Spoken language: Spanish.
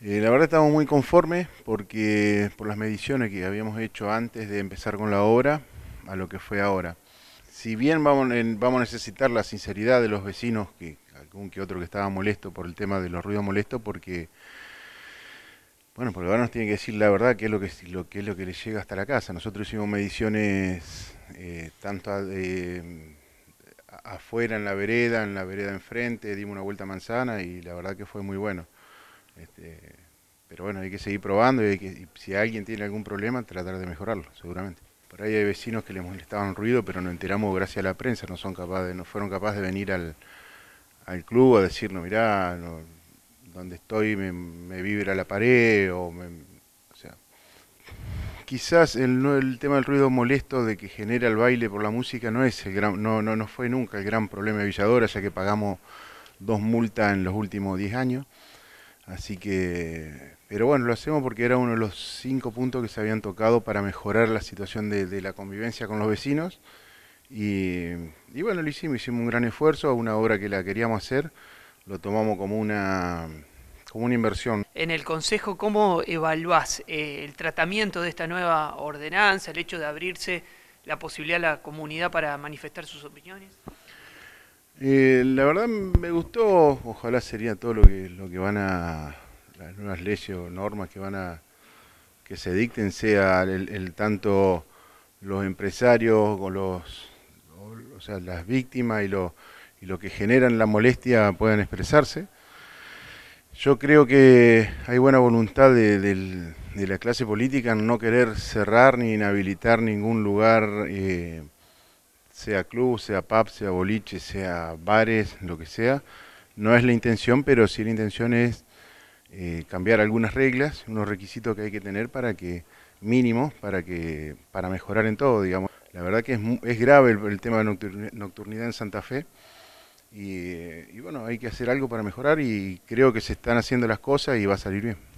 Eh, la verdad estamos muy conformes porque por las mediciones que habíamos hecho antes de empezar con la obra a lo que fue ahora. Si bien vamos, vamos a necesitar la sinceridad de los vecinos, que algún que otro que estaba molesto por el tema de los ruidos molestos, porque bueno, por lo nos tienen que decir la verdad qué es lo que lo es lo que le llega hasta la casa. Nosotros hicimos mediciones eh, tanto afuera en la vereda, en la vereda enfrente, dimos una vuelta a manzana y la verdad que fue muy bueno. Este, pero bueno, hay que seguir probando y, que, si alguien tiene algún problema, tratar de mejorarlo, seguramente. Por ahí hay vecinos que le molestaban ruido, pero no enteramos gracias a la prensa, no son capaces, no fueron capaces de venir al, club a decirnos, mirá, donde estoy me, vibra la pared, o, o sea, quizás el, el, tema del ruido molesto de que genera el baile por la música no es el gran, no, no, no fue nunca el gran problema de Villadora, ya que pagamos dos multas en los últimos 10 años. Así que, pero bueno, lo hacemos porque era uno de los cinco puntos que se habían tocado para mejorar la situación de, la convivencia con los vecinos. Y, bueno, lo hicimos, hicimos un gran esfuerzo, una obra que la queríamos hacer, lo tomamos como una, como una inversión. En el Consejo, ¿cómo evaluás eh, el tratamiento de esta nueva ordenanza, el hecho de abrirse la posibilidad a la comunidad para manifestar sus opiniones? Eh, la verdad me gustó, ojalá sería todo lo que, lo que van a, las nuevas leyes o normas que van a, que se dicten, sea el, tanto los empresarios o los, o sea, las víctimas y lo, y lo que generan la molestia puedan expresarse. Yo creo que hay buena voluntad de, la clase política en no querer cerrar ni inhabilitar ningún lugar eh, sea club, sea pub, sea boliche, sea bares, lo que sea. No es la intención, pero sí la intención es eh, cambiar algunas reglas, unos requisitos que hay que tener para que mínimos para que para mejorar en todo, digamos. La verdad que es, es grave el, tema de nocturnidad en Santa Fe y, eh, y bueno, hay que hacer algo para mejorar y creo que se están haciendo las cosas y va a salir bien.